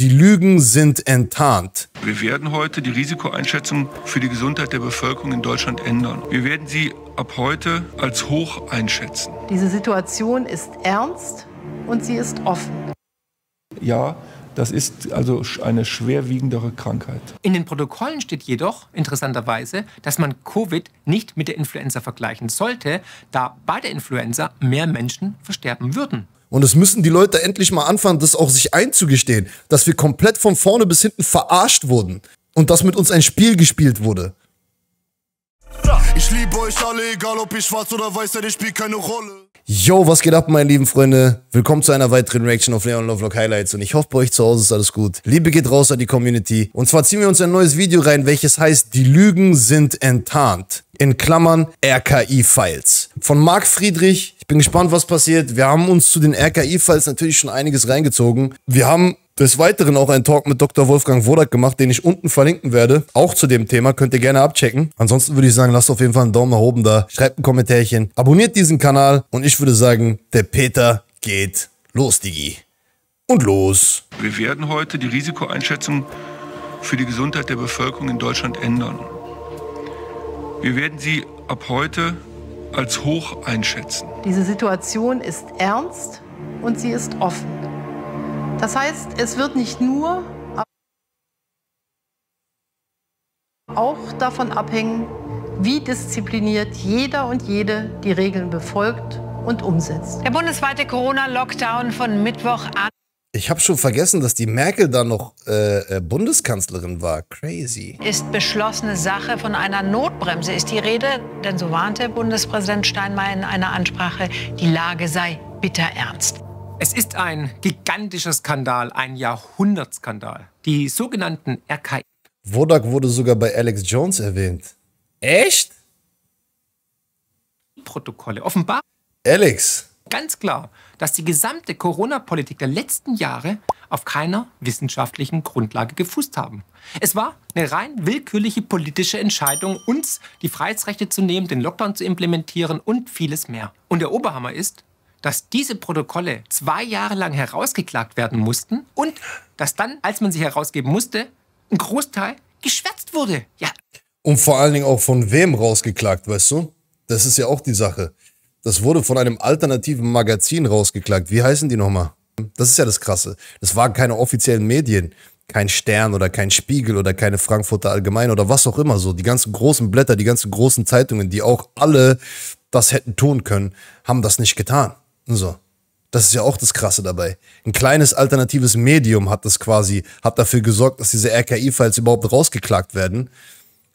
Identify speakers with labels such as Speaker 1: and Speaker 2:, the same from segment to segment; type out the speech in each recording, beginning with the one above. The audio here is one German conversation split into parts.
Speaker 1: Die Lügen sind enttarnt.
Speaker 2: Wir werden heute die Risikoeinschätzung für die Gesundheit der Bevölkerung in Deutschland ändern. Wir werden sie ab heute als hoch einschätzen.
Speaker 3: Diese Situation ist ernst und sie ist offen.
Speaker 2: Ja, das ist also eine schwerwiegendere Krankheit.
Speaker 4: In den Protokollen steht jedoch interessanterweise, dass man Covid nicht mit der Influenza vergleichen sollte, da bei der Influenza mehr Menschen versterben würden.
Speaker 1: Und es müssen die Leute endlich mal anfangen, das auch sich einzugestehen, dass wir komplett von vorne bis hinten verarscht wurden und dass mit uns ein Spiel gespielt wurde. Ich liebe euch alle, egal ob ihr schwarz oder weiß, seid, ich spielt keine Rolle. Yo, was geht ab, meine lieben Freunde? Willkommen zu einer weiteren Reaction auf Leon Lovelock Highlights und ich hoffe, bei euch zu Hause ist alles gut. Liebe geht raus an die Community. Und zwar ziehen wir uns ein neues Video rein, welches heißt, die Lügen sind enttarnt. In Klammern RKI-Files. Von Marc Friedrich, bin gespannt, was passiert. Wir haben uns zu den RKI-Falls natürlich schon einiges reingezogen. Wir haben des Weiteren auch einen Talk mit Dr. Wolfgang Wodak gemacht, den ich unten verlinken werde. Auch zu dem Thema könnt ihr gerne abchecken. Ansonsten würde ich sagen, lasst auf jeden Fall einen Daumen nach oben da, schreibt ein Kommentärchen, abonniert diesen Kanal und ich würde sagen, der Peter geht los, Digi. Und los.
Speaker 2: Wir werden heute die Risikoeinschätzung für die Gesundheit der Bevölkerung in Deutschland ändern. Wir werden sie ab heute als hoch einschätzen.
Speaker 3: Diese Situation ist ernst und sie ist offen. Das heißt, es wird nicht nur auch davon abhängen, wie diszipliniert jeder und jede die Regeln befolgt und umsetzt. Der bundesweite Corona-Lockdown
Speaker 5: von Mittwoch an
Speaker 1: ich habe schon vergessen, dass die Merkel da noch äh, äh, Bundeskanzlerin war. Crazy.
Speaker 5: Ist beschlossene Sache. Von einer Notbremse ist die Rede, denn so warnte Bundespräsident Steinmeier in einer Ansprache, die Lage
Speaker 4: sei bitter ernst. Es ist ein gigantischer Skandal, ein Jahrhundertskandal. Die sogenannten RKI.
Speaker 1: Wodak wurde sogar bei Alex Jones erwähnt.
Speaker 4: Echt? Protokolle. Offenbar. Alex, ganz klar, dass die gesamte Corona-Politik der letzten Jahre auf keiner wissenschaftlichen Grundlage gefußt haben. Es war eine rein willkürliche politische Entscheidung, uns die Freiheitsrechte zu nehmen, den Lockdown zu implementieren und vieles mehr. Und der Oberhammer ist, dass diese Protokolle zwei Jahre lang herausgeklagt werden mussten und dass dann, als man sie herausgeben musste, ein Großteil geschwärzt wurde. Ja.
Speaker 1: Und vor allen Dingen auch von wem rausgeklagt, weißt du? Das ist ja auch die Sache. Das wurde von einem alternativen Magazin rausgeklagt. Wie heißen die nochmal? Das ist ja das Krasse. Das waren keine offiziellen Medien. Kein Stern oder kein Spiegel oder keine Frankfurter Allgemeine oder was auch immer so. Die ganzen großen Blätter, die ganzen großen Zeitungen, die auch alle das hätten tun können, haben das nicht getan. So. Das ist ja auch das Krasse dabei. Ein kleines alternatives Medium hat das quasi, hat dafür gesorgt, dass diese RKI-Files überhaupt rausgeklagt werden.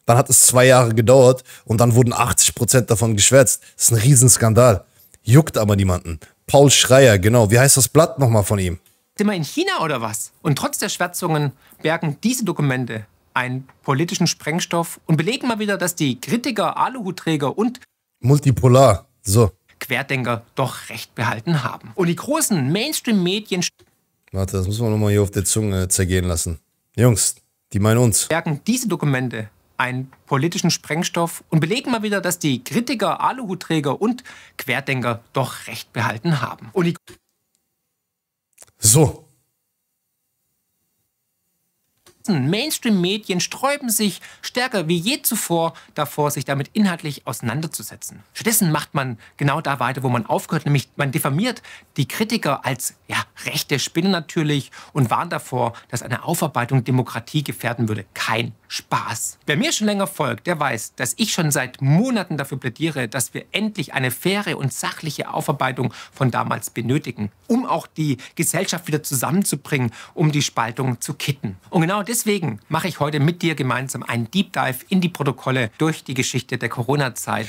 Speaker 1: Dann hat es zwei Jahre gedauert und dann wurden 80% Prozent davon geschwärzt. Das ist ein Riesenskandal. Juckt aber niemanden. Paul Schreier, genau. Wie heißt das Blatt nochmal von ihm?
Speaker 4: Sind wir in China oder was? Und trotz der Schwärzungen bergen diese Dokumente einen politischen Sprengstoff und belegen mal wieder, dass die Kritiker, Aluhutträger und
Speaker 1: Multipolar, so.
Speaker 4: Querdenker doch recht behalten haben. Und die großen Mainstream-Medien.
Speaker 1: Warte, das muss man nochmal hier auf der Zunge zergehen lassen. Jungs, die meinen uns. Bergen diese Dokumente einen politischen
Speaker 4: Sprengstoff und belegen mal wieder, dass die Kritiker, Aluhutträger und Querdenker doch recht behalten haben. Und so, meisten Mainstream-Medien sträuben sich stärker wie je zuvor davor, sich damit inhaltlich auseinanderzusetzen. Stattdessen macht man genau da weiter, wo man aufgehört, nämlich man diffamiert die Kritiker als ja, rechte Spinne natürlich und warnt davor, dass eine Aufarbeitung Demokratie gefährden würde. Kein Spaß. Wer mir schon länger folgt, der weiß, dass ich schon seit Monaten dafür plädiere, dass wir endlich eine faire und sachliche Aufarbeitung von damals benötigen, um auch die Gesellschaft wieder zusammenzubringen, um die Spaltung zu kitten. Und genau deswegen Deswegen mache ich heute mit dir gemeinsam einen Deep Dive in die Protokolle durch die Geschichte der Corona-Zeit.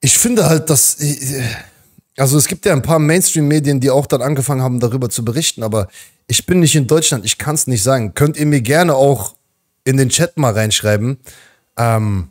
Speaker 1: Ich finde halt, dass. Äh, äh, also es gibt ja ein paar Mainstream-Medien, die auch dann angefangen haben, darüber zu berichten, aber ich bin nicht in Deutschland, ich kann es nicht sagen. Könnt ihr mir gerne auch in den Chat mal reinschreiben. Ähm,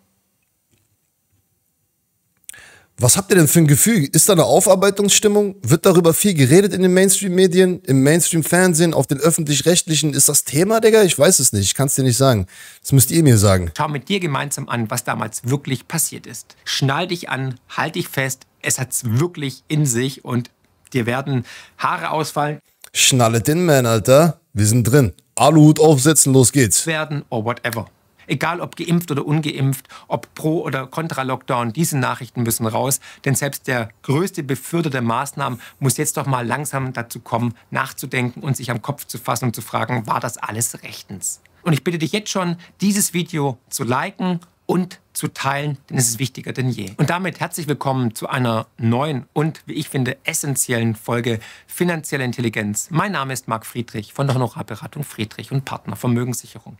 Speaker 1: was habt ihr denn für ein Gefühl? Ist da eine Aufarbeitungsstimmung? Wird darüber viel geredet in den Mainstream-Medien, im Mainstream-Fernsehen, auf den öffentlich-rechtlichen? Ist das Thema, Digga? Ich weiß es nicht. Ich kann es dir nicht sagen. Das müsst ihr mir sagen.
Speaker 4: Schau mit dir gemeinsam an, was damals wirklich passiert ist. Schnall dich an, halt dich fest. Es hat's wirklich in sich und dir werden Haare ausfallen.
Speaker 1: Schnallet den Man, Alter. Wir sind drin. Aluhut aufsetzen, los geht's.
Speaker 4: Werden or whatever egal ob geimpft oder ungeimpft, ob pro oder kontra Lockdown, diese Nachrichten müssen raus. Denn selbst der größte Befürworter der Maßnahmen muss jetzt doch mal langsam dazu kommen, nachzudenken und sich am Kopf zu fassen und zu fragen, war das alles rechtens? Und ich bitte dich jetzt schon, dieses Video zu liken und zu teilen, denn es ist wichtiger denn je. Und damit herzlich willkommen zu einer neuen und, wie ich finde, essentiellen Folge Finanzielle Intelligenz. Mein Name ist Marc Friedrich von der Honorarberatung Friedrich und Partner Vermögenssicherung.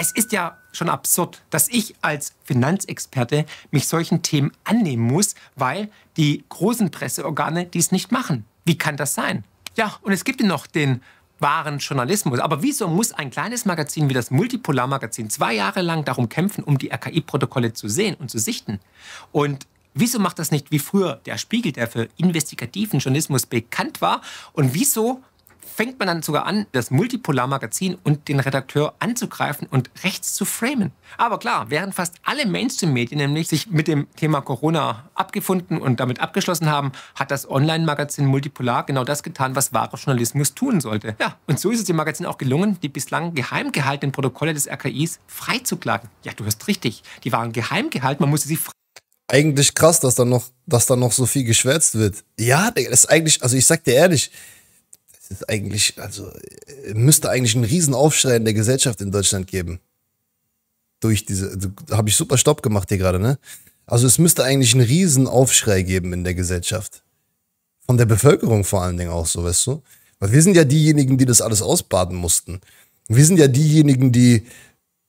Speaker 4: es ist ja schon absurd, dass ich als Finanzexperte mich solchen Themen annehmen muss, weil die großen Presseorgane dies nicht machen. Wie kann das sein? Ja, und es gibt noch den wahren Journalismus. Aber wieso muss ein kleines Magazin wie das Multipolar-Magazin zwei Jahre lang darum kämpfen, um die RKI-Protokolle zu sehen und zu sichten? Und wieso macht das nicht wie früher der Spiegel, der für investigativen Journalismus bekannt war? Und wieso fängt man dann sogar an, das Multipolar-Magazin und den Redakteur anzugreifen und rechts zu framen. Aber klar, während fast alle Mainstream-Medien nämlich sich mit dem Thema Corona abgefunden und damit abgeschlossen haben, hat das Online-Magazin Multipolar genau das getan, was wahrer Journalismus tun sollte. Ja, und so ist es dem Magazin auch gelungen, die bislang geheim gehaltenen Protokolle des RKIs freizuklagen. Ja, du hörst richtig. Die waren geheim gehalten, man musste sie frei
Speaker 1: eigentlich krass, dass da noch, dass da noch so viel geschwärzt wird. Ja, das ist eigentlich, also ich sag dir ehrlich, ist eigentlich, also äh, müsste eigentlich einen Riesenaufschrei in der Gesellschaft in Deutschland geben. Durch diese, also, habe ich super Stopp gemacht hier gerade, ne? Also es müsste eigentlich einen Riesenaufschrei geben in der Gesellschaft. Von der Bevölkerung vor allen Dingen auch so, weißt du? Weil wir sind ja diejenigen, die das alles ausbaden mussten. Wir sind ja diejenigen, die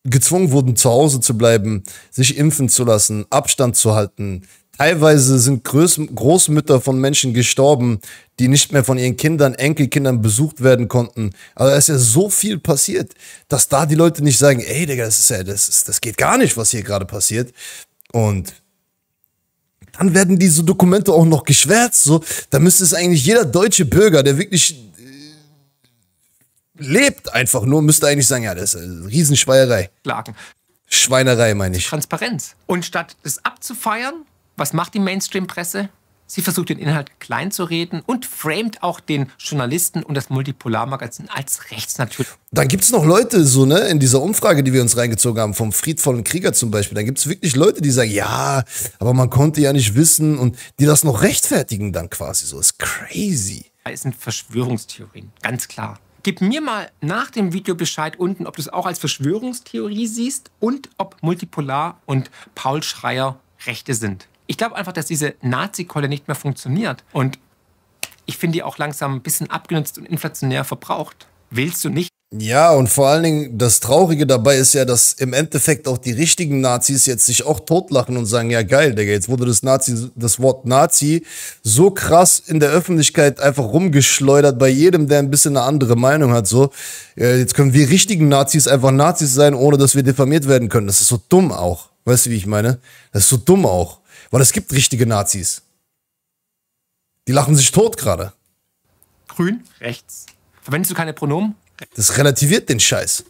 Speaker 1: gezwungen wurden, zu Hause zu bleiben, sich impfen zu lassen, Abstand zu halten, Teilweise sind Groß Großmütter von Menschen gestorben, die nicht mehr von ihren Kindern, Enkelkindern besucht werden konnten. Also da ist ja so viel passiert, dass da die Leute nicht sagen, ey Digga, das, ist ja, das, ist, das geht gar nicht, was hier gerade passiert. Und dann werden diese Dokumente auch noch geschwärzt. So, da müsste es eigentlich jeder deutsche Bürger, der wirklich äh, lebt einfach nur, müsste eigentlich sagen, ja, das ist eine Riesenschweierei. Lagen. Schweinerei, meine ich. Transparenz. Und statt es
Speaker 4: abzufeiern, was macht die Mainstream-Presse? Sie versucht den Inhalt klein zu reden und framet auch den Journalisten und das Multipolarmagazin als rechtsnatürlich.
Speaker 1: Dann gibt es noch Leute, so, ne, in dieser Umfrage, die wir uns reingezogen haben, vom friedvollen Krieger zum Beispiel, dann gibt es wirklich Leute, die sagen, ja, aber man konnte ja nicht wissen und die das noch rechtfertigen dann quasi so. Ist crazy.
Speaker 4: Es sind Verschwörungstheorien, ganz klar. Gib mir mal nach dem Video Bescheid unten, ob du es auch als Verschwörungstheorie siehst und ob Multipolar und Paul Schreier Rechte sind. Ich glaube einfach, dass diese Nazi-Keule nicht mehr funktioniert. Und ich finde die auch langsam ein bisschen abgenutzt und inflationär verbraucht. Willst du nicht?
Speaker 1: Ja, und vor allen Dingen, das Traurige dabei ist ja, dass im Endeffekt auch die richtigen Nazis jetzt sich auch totlachen und sagen, ja geil, Digga, jetzt wurde das Nazi, das Wort Nazi so krass in der Öffentlichkeit einfach rumgeschleudert bei jedem, der ein bisschen eine andere Meinung hat, so. Jetzt können wir richtigen Nazis einfach Nazis sein, ohne dass wir diffamiert werden können. Das ist so dumm auch. Weißt du, wie ich meine? Das ist so dumm auch. Weil es gibt richtige Nazis. Die lachen sich tot gerade.
Speaker 4: Grün, rechts.
Speaker 1: Verwendest du keine Pronomen? Das relativiert den Scheiß.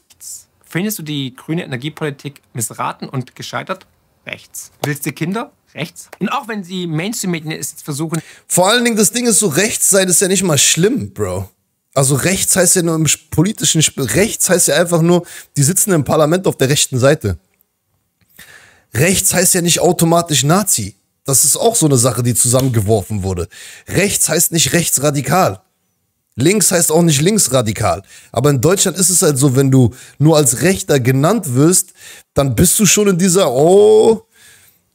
Speaker 4: Findest du die grüne Energiepolitik missraten und gescheitert? Rechts. Willst du Kinder? Rechts. Und auch wenn sie Mainstream-Medien jetzt
Speaker 1: versuchen. Vor allen Dingen, das Ding ist so, rechts sein ist ja nicht mal schlimm, Bro. Also rechts heißt ja nur im politischen Spiel, rechts heißt ja einfach nur, die sitzen im Parlament auf der rechten Seite. Rechts heißt ja nicht automatisch Nazi. Das ist auch so eine Sache, die zusammengeworfen wurde. Rechts heißt nicht rechtsradikal. Links heißt auch nicht linksradikal. Aber in Deutschland ist es halt so, wenn du nur als Rechter genannt wirst, dann bist du schon in dieser, oh,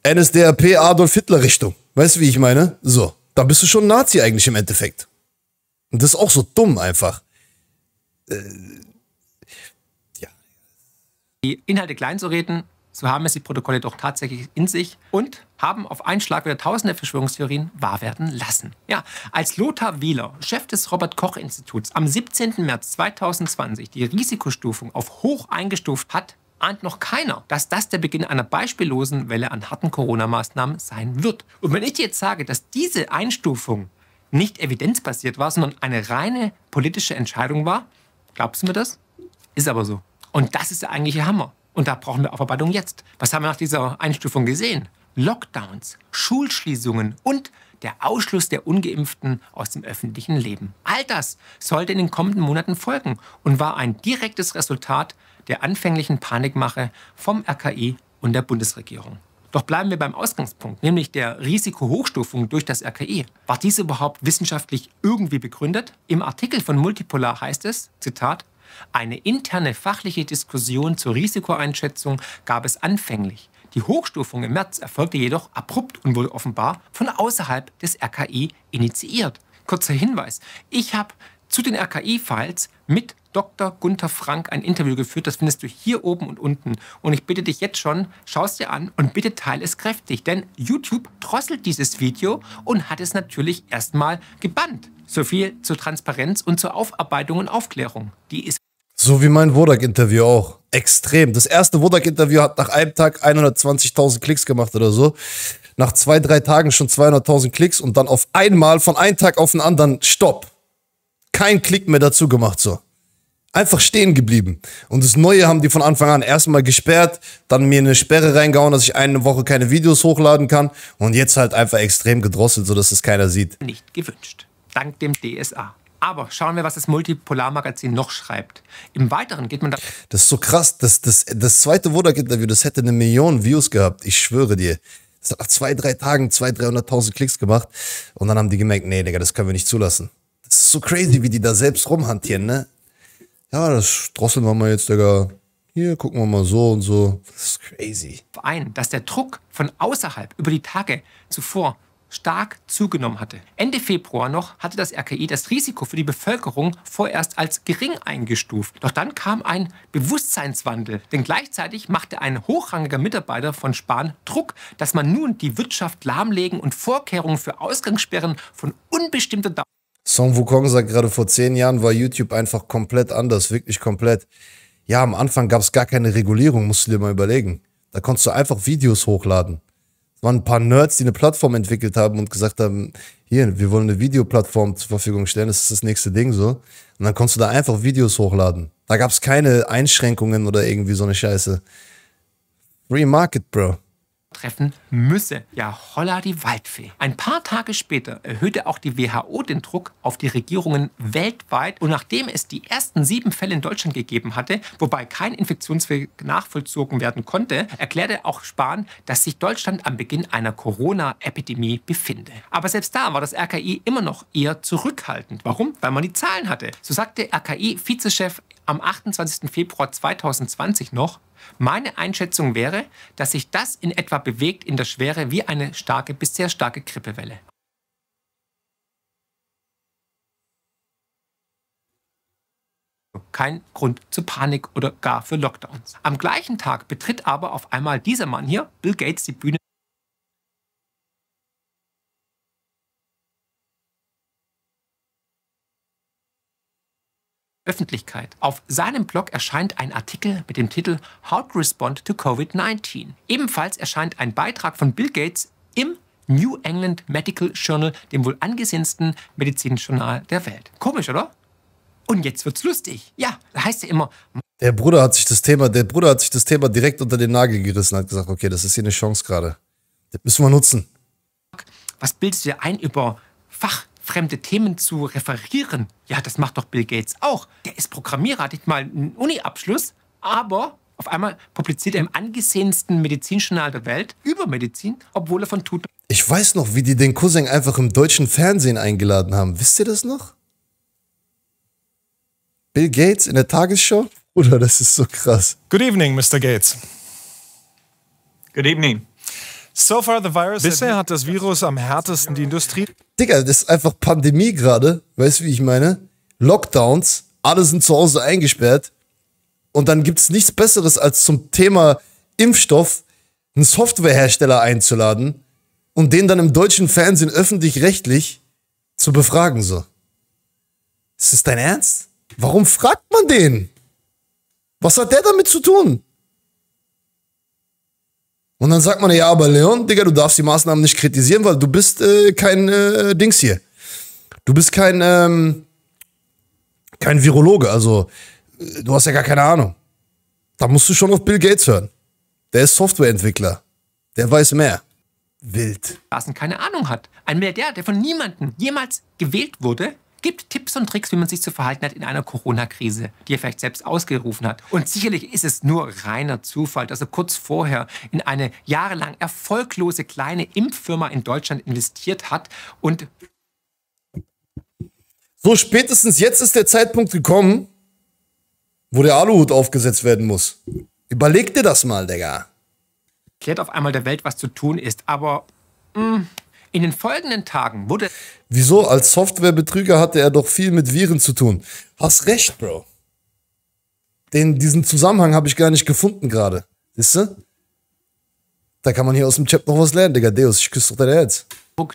Speaker 1: NSDAP Adolf Hitler Richtung. Weißt du, wie ich meine? So, da bist du schon Nazi eigentlich im Endeffekt. Und das ist auch so dumm einfach. Äh,
Speaker 4: ja. Die Inhalte kleinzureden, so haben es die Protokolle doch tatsächlich in sich und haben auf einen Schlag wieder tausende Verschwörungstheorien wahr werden lassen. Ja, als Lothar Wieler, Chef des Robert-Koch-Instituts, am 17. März 2020 die Risikostufung auf hoch eingestuft hat, ahnt noch keiner, dass das der Beginn einer beispiellosen Welle an harten Corona-Maßnahmen sein wird. Und wenn ich dir jetzt sage, dass diese Einstufung nicht evidenzbasiert war, sondern eine reine politische Entscheidung war, glaubst du mir das? Ist aber so. Und das ist der eigentliche Hammer. Und da brauchen wir Aufarbeitung jetzt. Was haben wir nach dieser Einstufung gesehen? Lockdowns, Schulschließungen und der Ausschluss der ungeimpften aus dem öffentlichen Leben. All das sollte in den kommenden Monaten folgen und war ein direktes Resultat der anfänglichen Panikmache vom RKI und der Bundesregierung. Doch bleiben wir beim Ausgangspunkt, nämlich der Risikohochstufung durch das RKI. War diese überhaupt wissenschaftlich irgendwie begründet? Im Artikel von Multipolar heißt es, Zitat, eine interne fachliche Diskussion zur Risikoeinschätzung gab es anfänglich. Die Hochstufung im März erfolgte jedoch abrupt und wurde offenbar von außerhalb des RKI initiiert. Kurzer Hinweis, ich habe zu den RKI-Files mit Dr. Gunther Frank ein Interview geführt. Das findest du hier oben und unten. Und ich bitte dich jetzt schon, schau es dir an und bitte teile es kräftig, denn YouTube drosselt dieses Video und hat es natürlich erstmal gebannt. So viel zur Transparenz und zur Aufarbeitung und Aufklärung. Die ist
Speaker 1: so wie mein Wodak-Interview auch. Extrem. Das erste Wodak-Interview hat nach einem Tag 120.000 Klicks gemacht oder so. Nach zwei, drei Tagen schon 200.000 Klicks und dann auf einmal von einem Tag auf den anderen Stopp. Kein Klick mehr dazu gemacht so. Einfach stehen geblieben. Und das Neue haben die von Anfang an erstmal gesperrt, dann mir eine Sperre reingehauen, dass ich eine Woche keine Videos hochladen kann und jetzt halt einfach extrem gedrosselt, sodass es keiner sieht.
Speaker 4: Nicht gewünscht dank dem DSA. Aber schauen wir, was das Multipolar-Magazin noch schreibt. Im Weiteren geht man da.
Speaker 1: Das ist so krass. Das, das, das zweite Wodak-Interview, das hätte eine Million Views gehabt. Ich schwöre dir. Das hat nach zwei, drei Tagen 200.000, 300.000 Klicks gemacht. Und dann haben die gemerkt, nee, Digga, das können wir nicht zulassen. Das ist so crazy, wie die da selbst rumhantieren, ne? Ja, das drosseln wir mal jetzt, Digga. Hier gucken wir mal so und so. Das
Speaker 4: ist crazy. Ein, dass der Druck von außerhalb über die Tage zuvor stark zugenommen hatte. Ende Februar noch hatte das RKI das Risiko für die Bevölkerung vorerst als gering eingestuft. Doch dann kam ein Bewusstseinswandel, denn gleichzeitig machte ein hochrangiger Mitarbeiter von Spahn Druck, dass man nun die Wirtschaft lahmlegen und Vorkehrungen für Ausgangssperren von unbestimmter Dauer.
Speaker 1: Song Wukong sagt gerade vor zehn Jahren war YouTube einfach komplett anders, wirklich komplett. Ja, am Anfang gab es gar keine Regulierung, musst du dir mal überlegen. Da konntest du einfach Videos hochladen waren ein paar Nerds, die eine Plattform entwickelt haben und gesagt haben, hier, wir wollen eine Videoplattform zur Verfügung stellen, das ist das nächste Ding so. Und dann konntest du da einfach Videos hochladen. Da gab es keine Einschränkungen oder irgendwie so eine Scheiße. Free Market, Bro
Speaker 4: treffen müsse. Ja, holla die Waldfee. Ein paar Tage später erhöhte auch die WHO den Druck auf die Regierungen weltweit und nachdem es die ersten sieben Fälle in Deutschland gegeben hatte, wobei kein Infektionsweg nachvollzogen werden konnte, erklärte auch Spahn, dass sich Deutschland am Beginn einer Corona-Epidemie befinde. Aber selbst da war das RKI immer noch eher zurückhaltend. Warum? Weil man die Zahlen hatte. So sagte RKI-Vizechef am 28. Februar 2020 noch, meine Einschätzung wäre, dass sich das in etwa bewegt in der Schwere wie eine starke bis sehr starke Grippewelle. Kein Grund zur Panik oder gar für Lockdowns. Am gleichen Tag betritt aber auf einmal dieser Mann hier, Bill Gates, die Bühne Öffentlichkeit. Auf seinem Blog erscheint ein Artikel mit dem Titel How to Respond to COVID-19. Ebenfalls erscheint ein Beitrag von Bill Gates im New England Medical Journal, dem wohl angesehensten Medizinjournal der Welt. Komisch, oder? Und jetzt wird's lustig. Ja, da heißt ja immer.
Speaker 1: Der Bruder hat sich das Thema, der Bruder hat sich das Thema direkt unter den Nagel gerissen und hat gesagt, okay, das ist hier eine Chance gerade. Das müssen wir nutzen.
Speaker 4: Was bildest du dir ein über Fach? fremde Themen zu referieren. Ja, das macht doch Bill Gates auch. Der ist Programmierer, hat nicht mal einen Uni-Abschluss, aber auf einmal publiziert er im angesehensten Medizinjournal der Welt über Medizin, obwohl er von
Speaker 1: tut. Ich weiß noch, wie die den Cousin einfach im deutschen Fernsehen eingeladen haben. Wisst ihr das noch? Bill Gates in der Tagesshow? Oder das ist so krass. Good evening, Mr. Gates. Good evening. Bisher hat das Virus am härtesten die Industrie. Digga, das ist einfach Pandemie gerade. Weißt du, wie ich meine? Lockdowns, alle sind zu Hause eingesperrt. Und dann gibt es nichts Besseres, als zum Thema Impfstoff einen Softwarehersteller einzuladen und den dann im deutschen Fernsehen öffentlich-rechtlich zu befragen. So. Ist das dein Ernst? Warum fragt man den? Was hat der damit zu tun? Und dann sagt man, ja, aber Leon, Digga, du darfst die Maßnahmen nicht kritisieren, weil du bist äh, kein äh, Dings hier. Du bist kein, ähm, kein Virologe, also äh, du hast ja gar keine Ahnung. Da musst du schon auf Bill Gates hören. Der ist Softwareentwickler. Der weiß mehr. Wild.
Speaker 4: Straßen keine Ahnung hat. Ein Milliardär, der von niemandem jemals gewählt wurde, gibt Tipps und Tricks, wie man sich zu verhalten hat in einer Corona-Krise, die er vielleicht selbst ausgerufen hat. Und sicherlich ist es nur reiner Zufall, dass er kurz vorher in eine jahrelang erfolglose kleine Impffirma in Deutschland investiert hat und
Speaker 1: so spätestens jetzt ist der Zeitpunkt gekommen, wo der Aluhut aufgesetzt werden muss. Überleg dir das mal, Digga.
Speaker 4: Klärt auf einmal der Welt, was zu tun ist, aber
Speaker 1: mh, mm, in den folgenden Tagen wurde. Wieso? Als Softwarebetrüger hatte er doch viel mit Viren zu tun. Hast recht, Bro. Den, diesen Zusammenhang habe ich gar nicht gefunden gerade. Siehst du? Da kann man hier aus dem Chat noch was lernen, Digga. Deus, ich küsse doch deine Herz.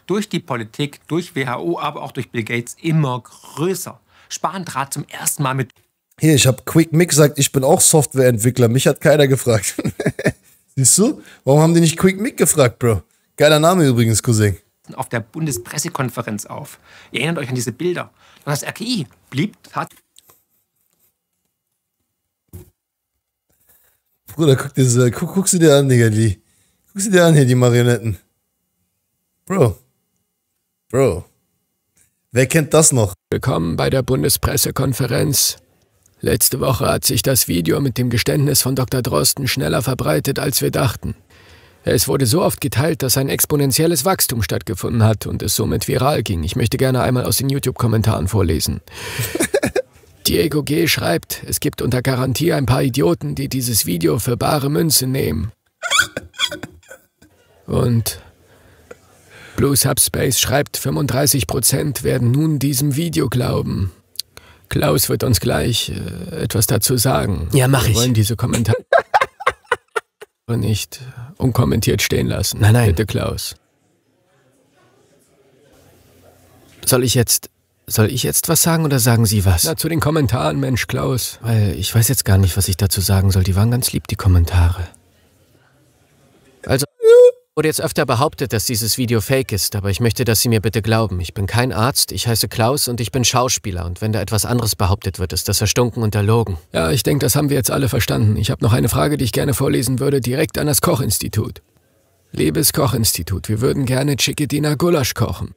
Speaker 4: durch die Politik, durch WHO, aber auch durch Bill Gates immer größer. Spahn trat zum ersten Mal mit.
Speaker 1: Hier, ich habe Quick Mick gesagt, ich bin auch Softwareentwickler. Mich hat keiner gefragt. Siehst du? Warum haben die nicht Quick Mick gefragt, Bro? Geiler Name übrigens, Cousin.
Speaker 4: Auf der Bundespressekonferenz auf. Ihr erinnert euch an diese Bilder. Und das RKI blieb tatsächlich.
Speaker 1: Bruder, guck dir das, guck, guck sie dir an, Digga, die. Guck sie dir an hier, die Marionetten. Bro. Bro. Wer kennt das noch? Willkommen
Speaker 6: bei der Bundespressekonferenz. Letzte Woche hat sich das Video mit dem Geständnis von Dr. Drosten schneller verbreitet, als wir dachten. Es wurde so oft geteilt, dass ein exponentielles Wachstum stattgefunden hat und es somit viral ging. Ich möchte gerne einmal aus den YouTube-Kommentaren vorlesen. Diego G. schreibt, es gibt unter Garantie ein paar Idioten, die dieses Video für bare Münze nehmen. Und Blue Subspace schreibt, 35% werden nun diesem Video glauben. Klaus wird uns gleich äh, etwas dazu sagen. Ja, mach ich. Wir wollen diese Kommentare. nicht unkommentiert stehen lassen. Nein, nein. Bitte, Klaus. Soll ich jetzt. Soll ich jetzt was sagen oder sagen Sie was? Na, zu den Kommentaren, Mensch, Klaus. Weil ich weiß jetzt gar nicht, was ich dazu sagen soll. Die waren ganz lieb, die Kommentare. Also. Wurde jetzt öfter behauptet, dass dieses Video fake ist, aber ich möchte, dass Sie mir bitte glauben. Ich bin kein Arzt, ich heiße Klaus und ich bin Schauspieler und wenn da etwas anderes behauptet wird, ist das erstunken und erlogen. Ja, ich denke, das haben wir jetzt alle verstanden. Ich habe noch eine Frage, die ich gerne vorlesen würde, direkt an das Kochinstitut. Liebes Kochinstitut, wir würden gerne Chikidina Gulasch kochen.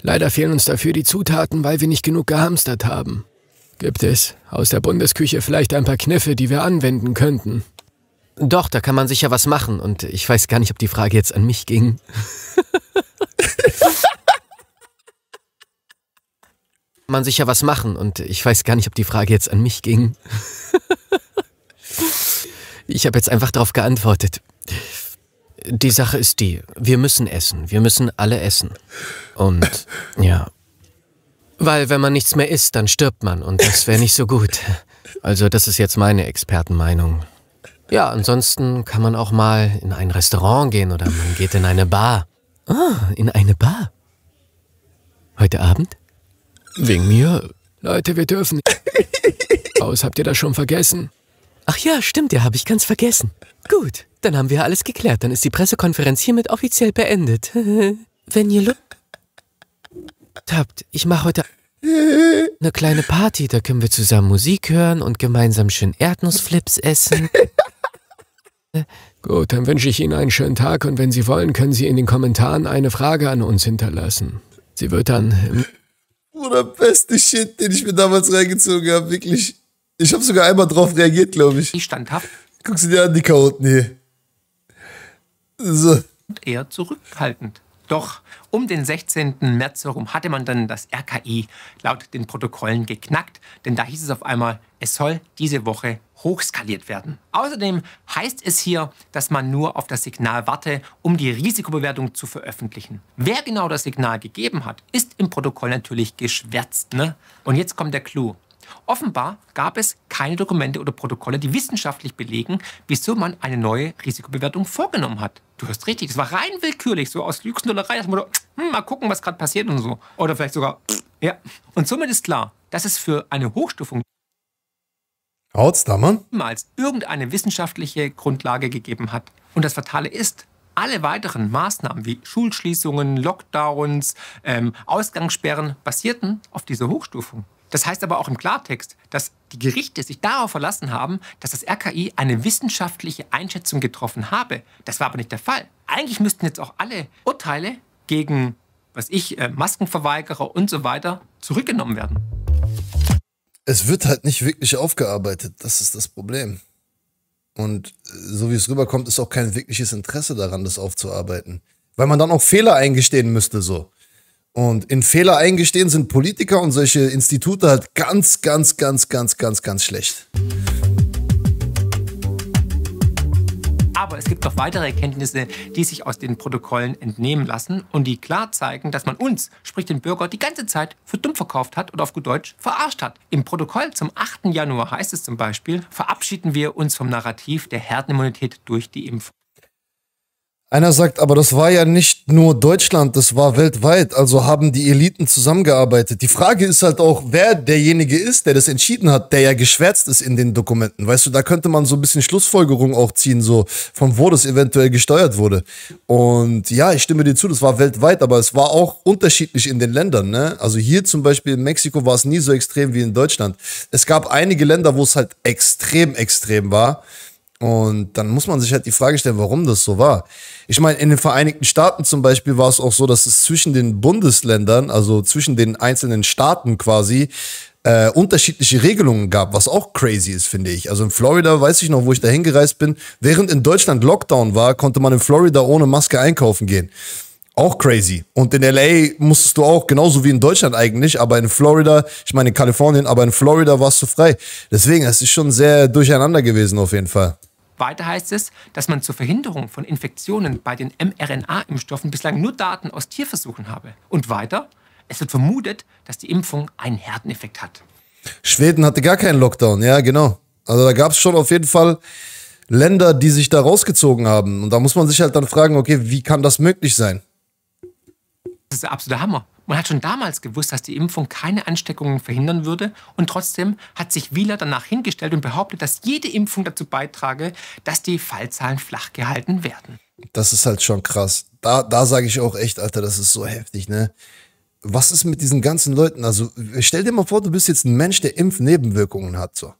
Speaker 6: Leider fehlen uns dafür die Zutaten, weil wir nicht genug gehamstert haben. Gibt es aus der Bundesküche vielleicht ein paar Kniffe, die wir anwenden könnten? Doch, da kann man sicher was machen. Und ich weiß gar nicht, ob die Frage jetzt an mich ging. man sicher was machen. Und ich weiß gar nicht, ob die Frage jetzt an mich ging. ich habe jetzt einfach darauf geantwortet. Die Sache ist die, wir müssen essen. Wir müssen alle essen. Und ja. Weil wenn man nichts mehr isst, dann stirbt man. Und das wäre nicht so gut. Also das ist jetzt meine Expertenmeinung. Ja, ansonsten kann man auch mal in ein Restaurant gehen oder man geht in eine Bar. Ah, in eine Bar. Heute Abend? Wegen mir? Leute, wir dürfen. Aus, habt ihr das schon vergessen? Ach ja, stimmt, ja, habe ich ganz vergessen. Gut, dann haben wir alles geklärt. Dann ist die Pressekonferenz hiermit offiziell beendet. Wenn ihr Lust habt, ich mache heute eine kleine Party. Da können wir zusammen Musik hören und gemeinsam schön Erdnussflips essen. Gut, dann wünsche ich Ihnen einen schönen Tag und wenn Sie wollen, können Sie in den Kommentaren eine Frage an uns hinterlassen. Sie wird dann...
Speaker 1: Bruder, beste Shit, den ich mir damals reingezogen habe, wirklich. Ich habe sogar einmal drauf reagiert, glaube ich. Ich standhaft. Guck sie dir an, die Chaoten hier. So. Und eher
Speaker 4: zurückhaltend. Doch um den 16. März herum hatte man dann das RKI laut den Protokollen geknackt, denn da hieß es auf einmal, es soll diese Woche hochskaliert werden. Außerdem heißt es hier, dass man nur auf das Signal warte, um die Risikobewertung zu veröffentlichen. Wer genau das Signal gegeben hat, ist im Protokoll natürlich geschwärzt. Ne? Und jetzt kommt der Clou. Offenbar gab es keine Dokumente oder Protokolle, die wissenschaftlich belegen, wieso man eine neue Risikobewertung vorgenommen hat. Du hörst richtig, es war rein willkürlich, so aus Lügenstollerei, dass man hm, mal gucken, was gerade passiert und so. Oder vielleicht sogar, ja. Und somit ist klar, dass es für eine Hochstufung
Speaker 1: Rautstammer?
Speaker 4: Niemals irgendeine wissenschaftliche Grundlage gegeben hat. Und das Fatale ist, alle weiteren Maßnahmen wie Schulschließungen, Lockdowns, ähm, Ausgangssperren basierten auf dieser Hochstufung. Das heißt aber auch im Klartext, dass die Gerichte sich darauf verlassen haben, dass das RKI eine wissenschaftliche Einschätzung getroffen habe. Das war aber nicht der Fall. Eigentlich müssten jetzt auch alle Urteile gegen, was ich, äh, Maskenverweigerer und so weiter zurückgenommen
Speaker 1: werden es wird halt nicht wirklich aufgearbeitet. Das ist das Problem. Und äh, so wie es rüberkommt, ist auch kein wirkliches Interesse daran, das aufzuarbeiten. Weil man dann auch Fehler eingestehen müsste, so. Und in Fehler eingestehen sind Politiker und solche Institute halt ganz, ganz, ganz, ganz, ganz, ganz schlecht.
Speaker 4: Aber es gibt noch weitere Erkenntnisse, die sich aus den Protokollen entnehmen lassen und die klar zeigen, dass man uns, sprich den Bürger, die ganze Zeit für dumm verkauft hat oder auf gut Deutsch verarscht hat. Im Protokoll zum 8. Januar heißt es zum Beispiel, verabschieden wir uns vom Narrativ der Herdenimmunität durch die Impfung.
Speaker 1: Einer sagt, aber das war ja nicht nur Deutschland, das war weltweit. Also haben die Eliten zusammengearbeitet. Die Frage ist halt auch, wer derjenige ist, der das entschieden hat, der ja geschwärzt ist in den Dokumenten. Weißt du, da könnte man so ein bisschen Schlussfolgerung auch ziehen, so von wo das eventuell gesteuert wurde. Und ja, ich stimme dir zu, das war weltweit, aber es war auch unterschiedlich in den Ländern. Ne? Also hier zum Beispiel in Mexiko war es nie so extrem wie in Deutschland. Es gab einige Länder, wo es halt extrem, extrem war. Und dann muss man sich halt die Frage stellen, warum das so war. Ich meine, in den Vereinigten Staaten zum Beispiel war es auch so, dass es zwischen den Bundesländern, also zwischen den einzelnen Staaten quasi, äh, unterschiedliche Regelungen gab, was auch crazy ist, finde ich. Also in Florida, weiß ich noch, wo ich da hingereist bin, während in Deutschland Lockdown war, konnte man in Florida ohne Maske einkaufen gehen. Auch crazy. Und in LA musstest du auch, genauso wie in Deutschland eigentlich, aber in Florida, ich meine in Kalifornien, aber in Florida warst du frei. Deswegen, es ist schon sehr durcheinander gewesen auf jeden Fall.
Speaker 4: Weiter heißt es, dass man zur Verhinderung von Infektionen bei den mRNA-Impfstoffen bislang nur Daten aus Tierversuchen habe. Und weiter, es wird vermutet, dass die Impfung einen Herdeneffekt hat.
Speaker 1: Schweden hatte gar keinen Lockdown, ja, genau. Also da gab es schon auf jeden Fall Länder, die sich da rausgezogen haben. Und da muss man sich halt dann fragen, okay, wie kann das möglich sein?
Speaker 4: Das ist der absolute Hammer. Man hat schon damals gewusst, dass die Impfung keine Ansteckungen verhindern würde. Und trotzdem hat sich Wieler danach hingestellt und behauptet, dass jede Impfung dazu beitrage, dass die Fallzahlen flach gehalten werden.
Speaker 1: Das ist halt schon krass. Da, da sage ich auch echt, Alter, das ist so heftig, ne? Was ist mit diesen ganzen Leuten? Also stell dir mal vor, du bist jetzt ein Mensch, der Impfnebenwirkungen hat, so.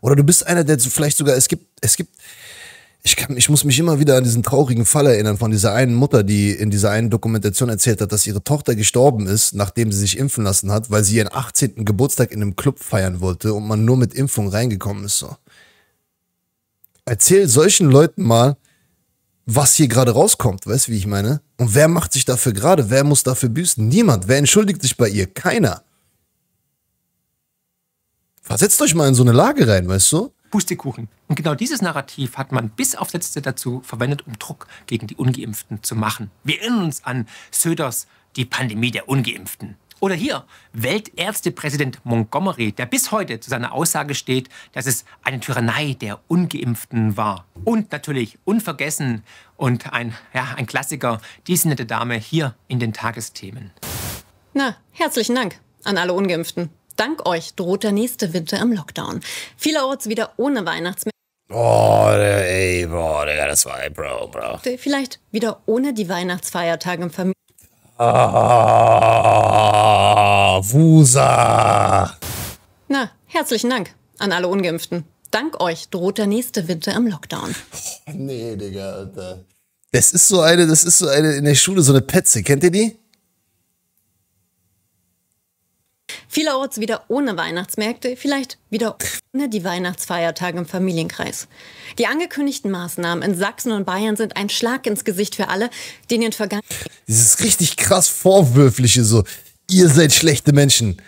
Speaker 1: Oder du bist einer, der so vielleicht sogar, es gibt, es gibt, ich, kann, ich muss mich immer wieder an diesen traurigen Fall erinnern von dieser einen Mutter, die in dieser einen Dokumentation erzählt hat, dass ihre Tochter gestorben ist, nachdem sie sich impfen lassen hat, weil sie ihren 18. Geburtstag in einem Club feiern wollte und man nur mit Impfung reingekommen ist. So. Erzähl solchen Leuten mal, was hier gerade rauskommt, weißt du, wie ich meine? Und wer macht sich dafür gerade? Wer muss dafür büßen? Niemand. Wer entschuldigt sich bei ihr? Keiner. Versetzt euch mal in so eine Lage rein, weißt du? Pustekuchen. Und
Speaker 4: genau dieses Narrativ hat man bis auf letzte dazu verwendet, um Druck gegen die Ungeimpften zu machen. Wir erinnern uns an Söders Die Pandemie der Ungeimpften. Oder hier Weltärztepräsident Montgomery, der bis heute zu seiner Aussage steht, dass es eine Tyrannei der Ungeimpften war. Und natürlich unvergessen und ein, ja, ein Klassiker, diese nette Dame hier in den Tagesthemen.
Speaker 3: Na, herzlichen Dank an alle Ungeimpften. Dank euch droht der nächste Winter im Lockdown. Vielerorts wieder ohne Weihnachtsmärkte.
Speaker 1: Boah, ey, boah, Digga, das war, ey, Bro, Bro.
Speaker 3: Vielleicht wieder ohne die Weihnachtsfeiertage im Familien.
Speaker 1: Ah, Wusa.
Speaker 3: Na, herzlichen Dank an alle Ungeimpften. Dank euch droht der nächste Winter im Lockdown. Oh,
Speaker 1: nee, Digga, Alter. Das ist so eine, das ist so eine in der Schule, so eine Petze. Kennt ihr die?
Speaker 3: Vielerorts wieder ohne Weihnachtsmärkte, vielleicht wieder ohne die Weihnachtsfeiertage im Familienkreis. Die angekündigten Maßnahmen in Sachsen und Bayern sind ein Schlag ins Gesicht für alle, die in den vergangenen...
Speaker 1: Dieses richtig krass Vorwürfliche so, ihr seid schlechte Menschen.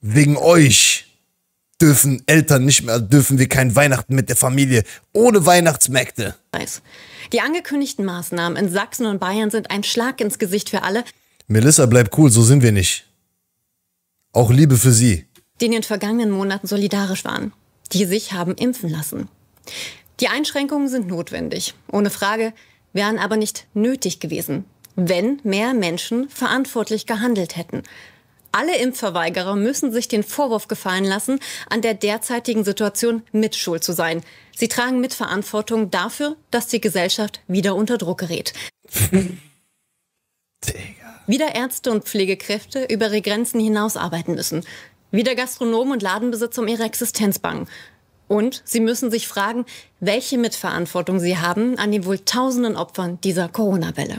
Speaker 1: Wegen euch dürfen Eltern nicht mehr, dürfen wir kein Weihnachten mit der Familie ohne Weihnachtsmärkte.
Speaker 3: Die angekündigten Maßnahmen in Sachsen und Bayern sind ein Schlag ins Gesicht für alle.
Speaker 1: Melissa, bleib cool, so sind wir nicht. Auch Liebe für Sie.
Speaker 3: Die in den vergangenen Monaten solidarisch waren, die sich haben impfen lassen. Die Einschränkungen sind notwendig, ohne Frage, wären aber nicht nötig gewesen, wenn mehr Menschen verantwortlich gehandelt hätten. Alle Impfverweigerer müssen sich den Vorwurf gefallen lassen, an der derzeitigen Situation mitschuld zu sein. Sie tragen Mitverantwortung dafür, dass die Gesellschaft wieder unter Druck gerät. Wieder Ärzte und Pflegekräfte über ihre Grenzen hinaus arbeiten müssen. Wieder Gastronomen und Ladenbesitzer um ihre Existenz bangen. Und sie müssen sich fragen, welche Mitverantwortung sie haben an den wohl tausenden Opfern dieser Corona-Welle.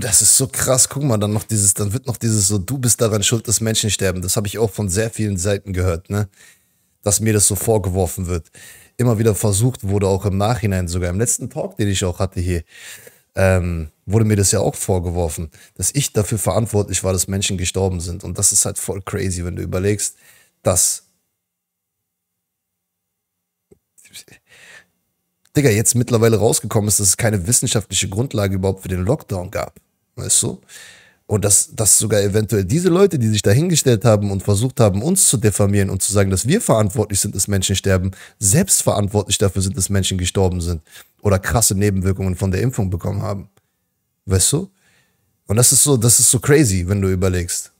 Speaker 1: Das ist so krass. Guck mal, dann noch dieses, dann wird noch dieses so, du bist daran schuld, dass Menschen sterben. Das habe ich auch von sehr vielen Seiten gehört, ne? Dass mir das so vorgeworfen wird. Immer wieder versucht wurde, auch im Nachhinein, sogar im letzten Talk, den ich auch hatte hier ähm, wurde mir das ja auch vorgeworfen, dass ich dafür verantwortlich war, dass Menschen gestorben sind. Und das ist halt voll crazy, wenn du überlegst, dass. Digga, jetzt mittlerweile rausgekommen ist, dass es keine wissenschaftliche Grundlage überhaupt für den Lockdown gab. Weißt du? Und dass, dass sogar eventuell diese Leute, die sich dahingestellt haben und versucht haben, uns zu diffamieren und zu sagen, dass wir verantwortlich sind, dass Menschen sterben, selbst verantwortlich dafür sind, dass Menschen gestorben sind oder krasse Nebenwirkungen von der Impfung bekommen haben. Weißt du? Und das ist so, das ist so crazy, wenn du überlegst.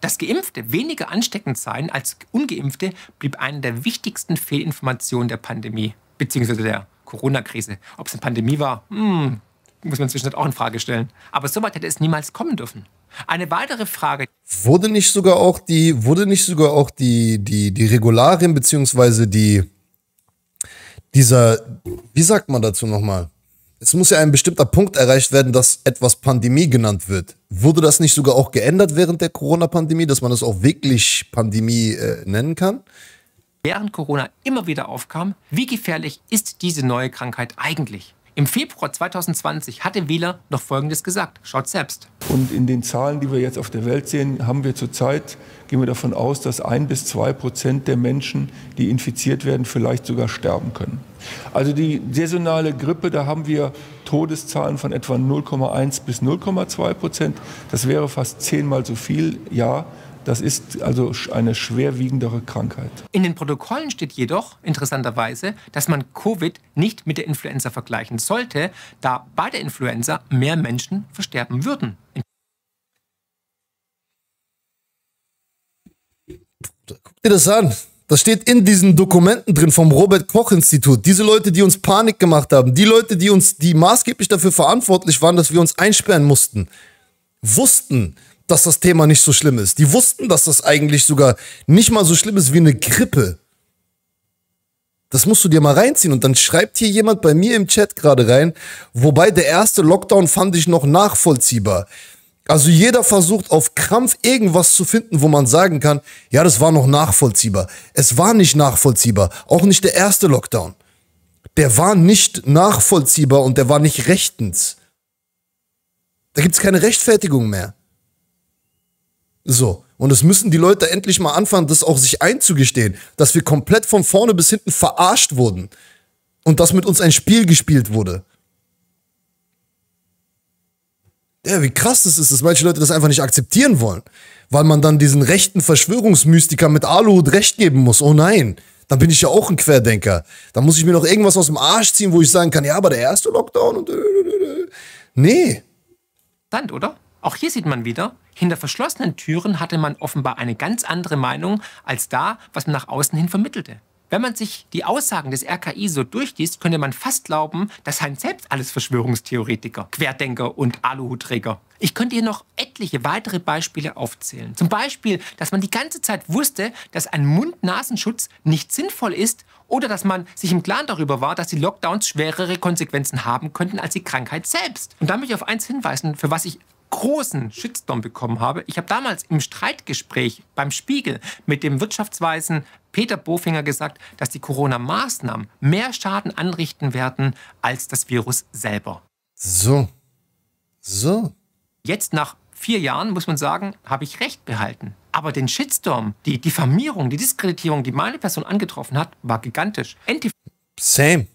Speaker 4: Dass Geimpfte weniger ansteckend seien als Ungeimpfte, blieb eine der wichtigsten Fehlinformationen der Pandemie, beziehungsweise der Corona-Krise. Ob es eine Pandemie war, hm, muss man zwischendurch auch in Frage stellen. Aber so weit hätte es niemals kommen dürfen. Eine weitere Frage.
Speaker 1: Wurde nicht sogar auch die, wurde nicht sogar auch die, die, die Regularien beziehungsweise die, dieser, wie sagt man dazu nochmal? Es muss ja ein bestimmter Punkt erreicht werden, dass etwas Pandemie genannt wird. Wurde das nicht sogar auch geändert während der Corona-Pandemie, dass man das auch wirklich Pandemie äh, nennen kann?
Speaker 4: Während Corona immer wieder aufkam, wie gefährlich ist diese neue Krankheit eigentlich? Im Februar 2020 hatte Wieler noch Folgendes gesagt. Schaut selbst.
Speaker 2: Und in den Zahlen, die wir jetzt auf der Welt sehen, haben wir zurzeit, gehen wir davon aus, dass ein bis zwei Prozent der Menschen, die infiziert werden, vielleicht sogar sterben können. Also die saisonale Grippe, da haben wir Todeszahlen von etwa 0,1 bis 0,2 Prozent. Das wäre fast zehnmal so viel, ja. Das ist also eine schwerwiegendere Krankheit.
Speaker 4: In den Protokollen steht jedoch interessanterweise, dass man Covid nicht mit der Influenza vergleichen sollte, da bei der Influenza mehr Menschen versterben würden.
Speaker 1: Guck dir das an. Das steht in diesen Dokumenten drin vom Robert Koch Institut. Diese Leute, die uns Panik gemacht haben, die Leute, die uns, die maßgeblich dafür verantwortlich waren, dass wir uns einsperren mussten, wussten, dass das Thema nicht so schlimm ist. Die wussten, dass das eigentlich sogar nicht mal so schlimm ist wie eine Grippe. Das musst du dir mal reinziehen. Und dann schreibt hier jemand bei mir im Chat gerade rein, wobei der erste Lockdown fand ich noch nachvollziehbar. Also jeder versucht auf Krampf irgendwas zu finden, wo man sagen kann, ja, das war noch nachvollziehbar. Es war nicht nachvollziehbar. Auch nicht der erste Lockdown. Der war nicht nachvollziehbar und der war nicht rechtens. Da gibt es keine Rechtfertigung mehr. So. Und es müssen die Leute endlich mal anfangen, das auch sich einzugestehen, dass wir komplett von vorne bis hinten verarscht wurden und dass mit uns ein Spiel gespielt wurde. Ja, wie krass das ist, dass manche Leute das einfach nicht akzeptieren wollen, weil man dann diesen rechten Verschwörungsmystiker mit Aluhut recht geben muss. Oh nein, dann bin ich ja auch ein Querdenker. Da muss ich mir noch irgendwas aus dem Arsch ziehen, wo ich sagen kann, ja, aber der erste Lockdown und... Äh, äh, äh,
Speaker 4: nee. Interessant, oder? Auch hier sieht man wieder, hinter verschlossenen Türen hatte man offenbar eine ganz andere Meinung als da, was man nach außen hin vermittelte. Wenn man sich die Aussagen des RKI so durchliest, könnte man fast glauben, das seien selbst alles Verschwörungstheoretiker, Querdenker und Aluhutträger. Ich könnte hier noch etliche weitere Beispiele aufzählen. Zum Beispiel, dass man die ganze Zeit wusste, dass ein Mund-Nasenschutz nicht sinnvoll ist oder dass man sich im Klaren darüber war, dass die Lockdowns schwerere Konsequenzen haben könnten als die Krankheit selbst. Und da möchte ich auf eins hinweisen, für was ich großen Shitstorm bekommen habe. Ich habe damals im Streitgespräch beim Spiegel mit dem Wirtschaftsweisen Peter Bofinger gesagt, dass die Corona-Maßnahmen mehr Schaden anrichten werden als das Virus selber.
Speaker 1: So. So.
Speaker 4: Jetzt nach vier Jahren muss man sagen, habe ich recht behalten. Aber den Shitstorm, die Diffamierung, die Diskreditierung, die meine Person angetroffen hat, war gigantisch. Antif Same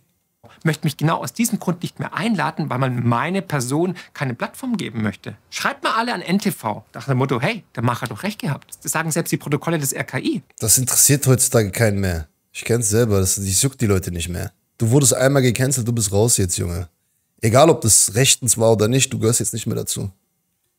Speaker 4: möchte mich genau aus diesem Grund nicht mehr einladen, weil man meine Person keine Plattform geben möchte. Schreibt mal alle an NTV nach dem Motto, hey, der Macher hat doch recht gehabt. Das sagen selbst die Protokolle des RKI.
Speaker 1: Das interessiert heutzutage keinen mehr. Ich kenn's selber, das, juckt die Leute nicht mehr. Du wurdest einmal gecancelt, du bist raus jetzt, Junge. Egal, ob das rechtens war oder nicht, du gehörst jetzt nicht mehr dazu.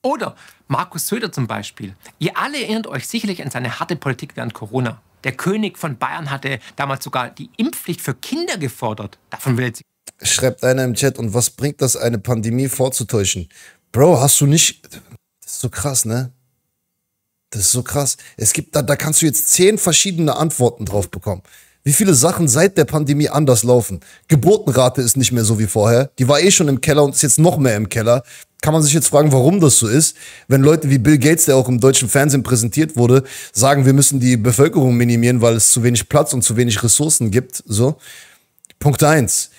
Speaker 4: Oder Markus Söder zum Beispiel. Ihr alle erinnert euch sicherlich an seine harte Politik während Corona. Der König von Bayern hatte damals sogar die Impfpflicht für Kinder gefordert.
Speaker 1: Davon will jetzt. Schreibt einer im Chat, und was bringt das, eine Pandemie vorzutäuschen? Bro, hast du nicht. Das ist so krass, ne? Das ist so krass. Es gibt, da, da kannst du jetzt zehn verschiedene Antworten drauf bekommen wie viele Sachen seit der Pandemie anders laufen. Geburtenrate ist nicht mehr so wie vorher. Die war eh schon im Keller und ist jetzt noch mehr im Keller. Kann man sich jetzt fragen, warum das so ist, wenn Leute wie Bill Gates, der auch im deutschen Fernsehen präsentiert wurde, sagen, wir müssen die Bevölkerung minimieren, weil es zu wenig Platz und zu wenig Ressourcen gibt. So. Punkt eins.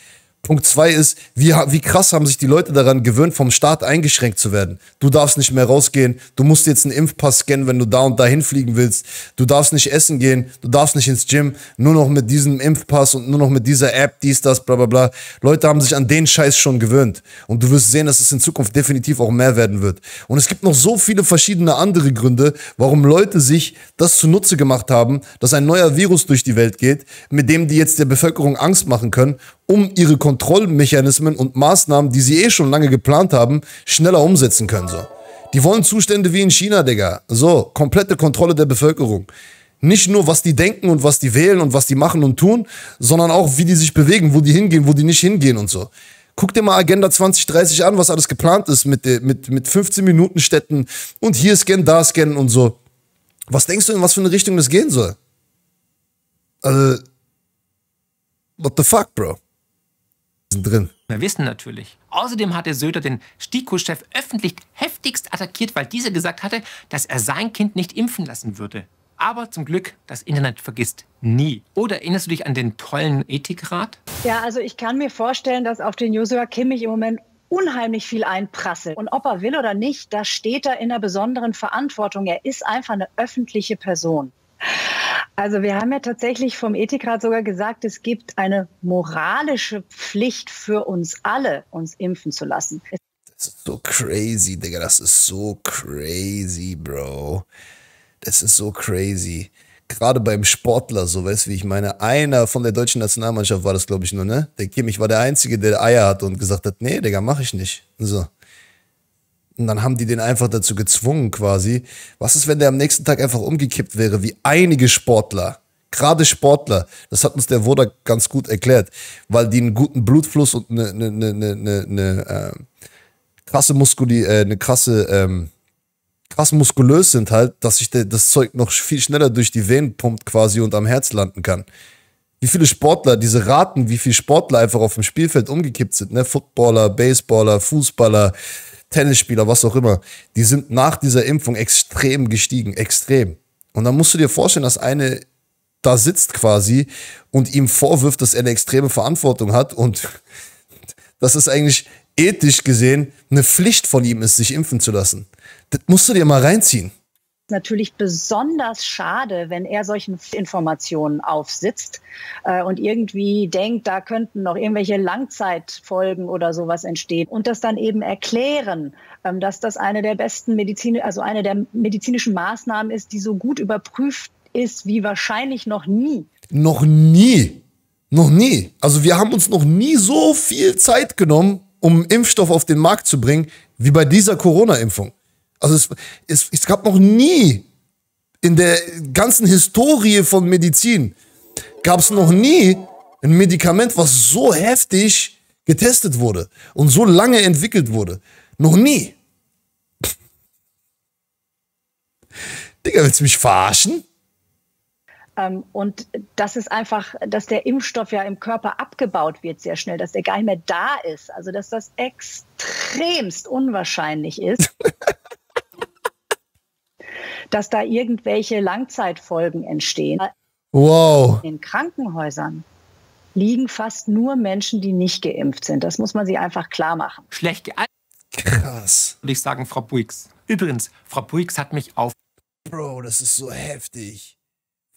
Speaker 1: Punkt zwei ist, wie, wie krass haben sich die Leute daran gewöhnt, vom Staat eingeschränkt zu werden. Du darfst nicht mehr rausgehen, du musst jetzt einen Impfpass scannen, wenn du da und dahin fliegen willst. Du darfst nicht essen gehen, du darfst nicht ins Gym, nur noch mit diesem Impfpass und nur noch mit dieser App, dies, das, bla bla bla. Leute haben sich an den Scheiß schon gewöhnt. Und du wirst sehen, dass es in Zukunft definitiv auch mehr werden wird. Und es gibt noch so viele verschiedene andere Gründe, warum Leute sich das zunutze gemacht haben, dass ein neuer Virus durch die Welt geht, mit dem die jetzt der Bevölkerung Angst machen können um ihre Kontrollmechanismen und Maßnahmen, die sie eh schon lange geplant haben, schneller umsetzen können. So. Die wollen Zustände wie in China, Digga. So, komplette Kontrolle der Bevölkerung. Nicht nur, was die denken und was die wählen und was die machen und tun, sondern auch, wie die sich bewegen, wo die hingehen, wo die nicht hingehen und so. Guck dir mal Agenda 2030 an, was alles geplant ist mit, äh, mit, mit 15-Minuten-Städten und hier scannen, da scannen und so. Was denkst du, in was für eine Richtung das gehen soll? Also, what the fuck, Bro? drin.
Speaker 4: Wir wissen natürlich. Außerdem hatte Söder den STIKO-Chef öffentlich heftigst attackiert, weil dieser gesagt hatte, dass er sein Kind nicht impfen lassen würde. Aber zum Glück, das Internet vergisst nie. Oder erinnerst du dich an den tollen Ethikrat?
Speaker 5: Ja, also ich kann mir vorstellen, dass auf den Joshua Kimmich im Moment unheimlich viel einprasselt. Und ob er will oder nicht, da steht er in einer besonderen Verantwortung. Er ist einfach eine öffentliche Person. Also wir haben ja tatsächlich vom Ethikrat sogar gesagt, es gibt eine moralische Pflicht für uns alle, uns impfen zu lassen.
Speaker 1: Das ist so crazy, Digga. Das ist so crazy, Bro. Das ist so crazy. Gerade beim Sportler, so weißt du, wie ich meine. Einer von der deutschen Nationalmannschaft war das, glaube ich, nur, ne? Der Kimmich war der Einzige, der Eier hat und gesagt hat, nee, Digga, mach ich nicht. So. Und dann haben die den einfach dazu gezwungen quasi. Was ist, wenn der am nächsten Tag einfach umgekippt wäre, wie einige Sportler? Gerade Sportler, das hat uns der Wodak ganz gut erklärt, weil die einen guten Blutfluss und eine, eine, eine, eine, eine äh, krasse Muskuli, äh, eine krasse, ähm, krass muskulös sind halt, dass sich das Zeug noch viel schneller durch die Venen pumpt quasi und am Herz landen kann wie viele Sportler, diese Raten, wie viele Sportler einfach auf dem Spielfeld umgekippt sind, ne? Footballer, Baseballer, Fußballer, Tennisspieler, was auch immer, die sind nach dieser Impfung extrem gestiegen, extrem. Und dann musst du dir vorstellen, dass eine da sitzt quasi und ihm vorwirft, dass er eine extreme Verantwortung hat und das ist eigentlich ethisch gesehen eine Pflicht von ihm ist, sich impfen zu lassen. Das musst du dir mal reinziehen
Speaker 5: natürlich besonders schade, wenn er solchen Informationen aufsitzt äh, und irgendwie denkt, da könnten noch irgendwelche Langzeitfolgen oder sowas entstehen und das dann eben erklären, ähm, dass das eine der besten Medizin, also eine der medizinischen Maßnahmen ist, die so gut
Speaker 1: überprüft ist wie wahrscheinlich noch nie. Noch nie. Noch nie. Also wir haben uns noch nie so viel Zeit genommen, um Impfstoff auf den Markt zu bringen, wie bei dieser Corona-Impfung. Also es, es, es gab noch nie in der ganzen Historie von Medizin, gab es noch nie ein Medikament, was so heftig getestet wurde und so lange entwickelt wurde. Noch nie. Digga, willst du mich verarschen?
Speaker 5: Ähm, und das ist einfach, dass der Impfstoff ja im Körper abgebaut wird sehr schnell, dass der gar nicht mehr da ist. Also dass das extremst unwahrscheinlich ist. dass da irgendwelche Langzeitfolgen entstehen.
Speaker 1: Wow.
Speaker 5: In Krankenhäusern liegen fast nur Menschen, die nicht geimpft sind. Das muss man sich einfach klar machen. Schlecht gealtert.
Speaker 1: Krass. Würde ich sagen, Frau Puigs. Übrigens, Frau Puigs hat mich auf. Bro, das ist so heftig.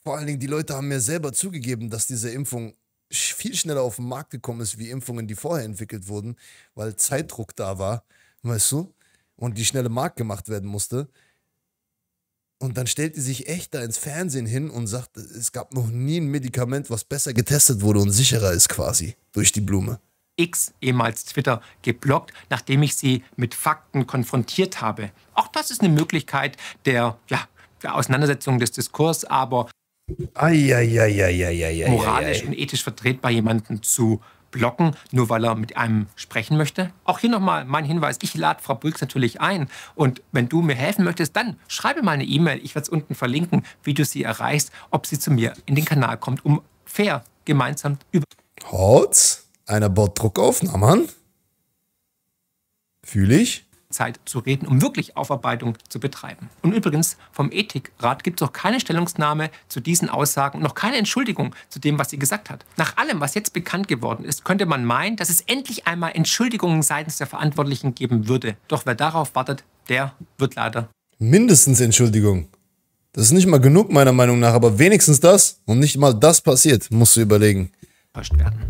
Speaker 1: Vor allen Dingen, die Leute haben mir selber zugegeben, dass diese Impfung viel schneller auf den Markt gekommen ist, wie Impfungen, die vorher entwickelt wurden, weil Zeitdruck da war, weißt du? Und die schnelle Markt gemacht werden musste. Und dann stellt die sich echt da ins Fernsehen hin und sagt, es gab noch nie ein Medikament, was besser getestet wurde und sicherer ist quasi durch die Blume. X,
Speaker 4: ehemals Twitter, geblockt, nachdem ich sie mit Fakten konfrontiert habe. Auch das ist eine Möglichkeit der, ja, der Auseinandersetzung des Diskurs, aber
Speaker 1: ai, moralisch und
Speaker 4: ethisch vertretbar jemanden zu blocken, nur weil er mit einem sprechen möchte. Auch hier nochmal mein Hinweis, ich lade Frau Brüggs natürlich ein. Und wenn du mir helfen möchtest, dann schreibe mal eine E-Mail. Ich werde es unten verlinken, wie du sie erreichst, ob sie zu mir in den Kanal kommt, um fair gemeinsam über...
Speaker 1: Haut, einer baut Druckaufnahmen. Fühle ich.
Speaker 4: Zeit zu reden, um wirklich Aufarbeitung zu betreiben. Und übrigens, vom Ethikrat gibt es noch keine Stellungnahme zu diesen Aussagen, noch keine Entschuldigung zu dem, was sie gesagt hat. Nach allem, was jetzt bekannt geworden ist, könnte man meinen, dass es endlich einmal Entschuldigungen seitens der Verantwortlichen geben würde. Doch wer darauf wartet, der wird leider.
Speaker 1: Mindestens Entschuldigung. Das ist nicht mal genug meiner Meinung nach, aber wenigstens das und nicht mal das passiert, musst du überlegen. Werden.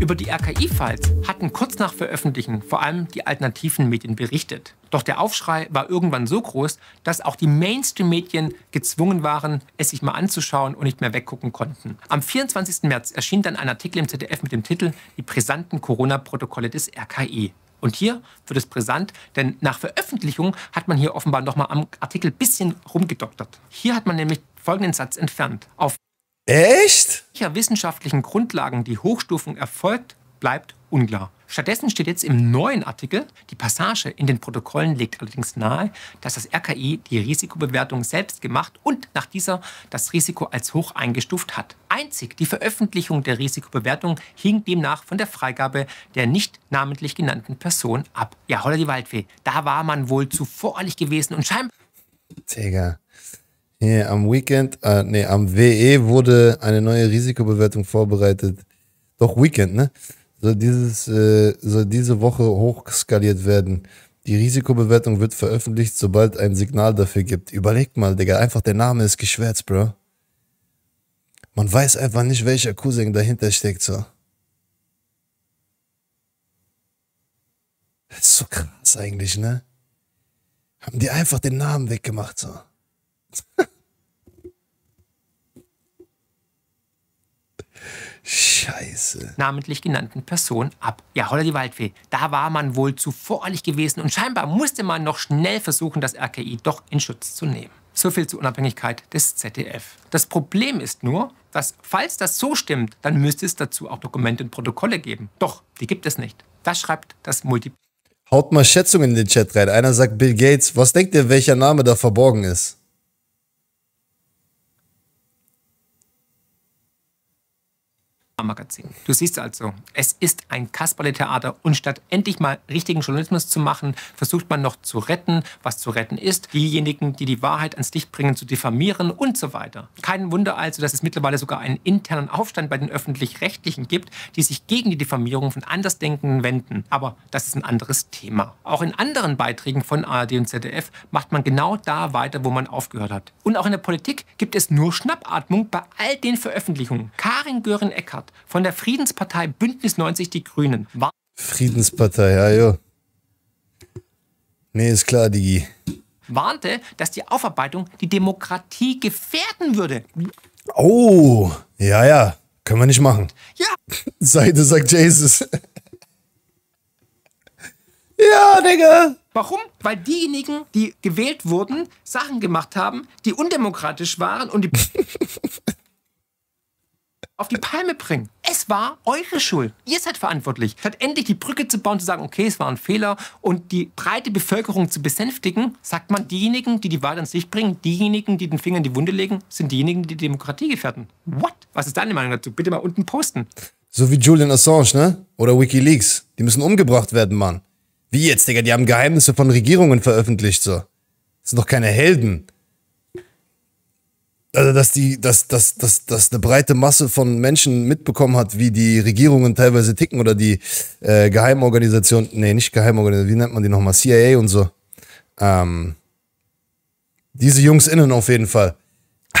Speaker 4: Über die RKI-Files hatten kurz nach Veröffentlichen vor allem die alternativen Medien berichtet. Doch der Aufschrei war irgendwann so groß, dass auch die Mainstream-Medien gezwungen waren, es sich mal anzuschauen und nicht mehr weggucken konnten. Am 24. März erschien dann ein Artikel im ZDF mit dem Titel Die brisanten Corona-Protokolle des RKI. Und hier wird es brisant, denn nach Veröffentlichung hat man hier offenbar nochmal am Artikel bisschen rumgedoktert. Hier hat man nämlich folgenden Satz entfernt. Auf Echt? Welcher wissenschaftlichen Grundlagen die Hochstufung erfolgt, bleibt unklar. Stattdessen steht jetzt im neuen Artikel, die Passage in den Protokollen legt allerdings nahe, dass das RKI die Risikobewertung selbst gemacht und nach dieser das Risiko als hoch eingestuft hat. Einzig die Veröffentlichung der Risikobewertung hing demnach von der Freigabe der nicht namentlich genannten Person ab. Ja, holla die Waldfee, da war man wohl zu voreilig gewesen und scheinbar...
Speaker 1: Digga. Hier am Weekend, äh, nee, am WE wurde eine neue Risikobewertung vorbereitet. Doch Weekend, ne? Soll, dieses, äh, soll diese Woche hochskaliert werden. Die Risikobewertung wird veröffentlicht, sobald ein Signal dafür gibt. Überleg mal, Digga, einfach der Name ist geschwärzt, Bro. Man weiß einfach nicht, welcher Cousin dahinter steckt, so. Das ist so krass eigentlich, ne? Haben die einfach den Namen weggemacht, so.
Speaker 4: Scheiße. namentlich genannten Person ab. Ja, Holla die Waldfee. Da war man wohl zu voreilig gewesen und scheinbar musste man noch schnell versuchen, das RKI doch in Schutz zu nehmen. So viel zur Unabhängigkeit des ZDF. Das Problem ist nur, dass falls das so stimmt, dann müsste es dazu auch Dokumente und Protokolle geben. Doch, die gibt es nicht. Das schreibt
Speaker 1: das Multi. Haut mal Schätzungen in den Chat rein. Einer sagt Bill Gates. Was denkt ihr, welcher Name da verborgen ist?
Speaker 4: Magazin. Du siehst also, es ist ein Kasperle-Theater und statt endlich mal richtigen Journalismus zu machen, versucht man noch zu retten, was zu retten ist, diejenigen, die die Wahrheit ans Licht bringen, zu diffamieren und so weiter. Kein Wunder also, dass es mittlerweile sogar einen internen Aufstand bei den Öffentlich-Rechtlichen gibt, die sich gegen die Diffamierung von Andersdenkenden wenden. Aber das ist ein anderes Thema. Auch in anderen Beiträgen von ARD und ZDF macht man genau da weiter, wo man aufgehört hat. Und auch in der Politik gibt es nur Schnappatmung bei all den Veröffentlichungen. Karin Göring-Eckardt Laschet von der Friedenspartei Bündnis 90 Die Grünen war.
Speaker 1: Friedenspartei, ja, ja. Nee, ist klar, Digi.
Speaker 4: Warnte, dass die Aufarbeitung die Demokratie gefährden würde.
Speaker 1: Oh, ja, ja. Können wir nicht machen. Ja. Seite sagt Jesus.
Speaker 4: ja, Digga. Warum? Weil diejenigen, die gewählt wurden, Sachen gemacht haben, die undemokratisch waren und die. auf die Palme bringen. Es war eure Schuld. Ihr seid verantwortlich. Statt endlich die Brücke zu bauen, zu sagen, okay, es war ein Fehler und die breite Bevölkerung zu besänftigen, sagt man, diejenigen, die die Wahl an sich bringen, diejenigen, die den Finger in die Wunde legen, sind diejenigen, die die Demokratie gefährden. What? Was ist deine Meinung dazu? Bitte mal unten posten.
Speaker 1: So wie Julian Assange, ne? Oder Wikileaks. Die müssen umgebracht werden, Mann. Wie jetzt, Digga? Die haben Geheimnisse von Regierungen veröffentlicht, so. Das sind doch keine Helden also dass die, dass, dass, dass, dass eine breite Masse von Menschen mitbekommen hat, wie die Regierungen teilweise ticken oder die äh, Geheimorganisation, nee, nicht Geheimorganisation, wie nennt man die nochmal, CIA und so. Ähm, diese Jungs innen auf jeden Fall. Ah,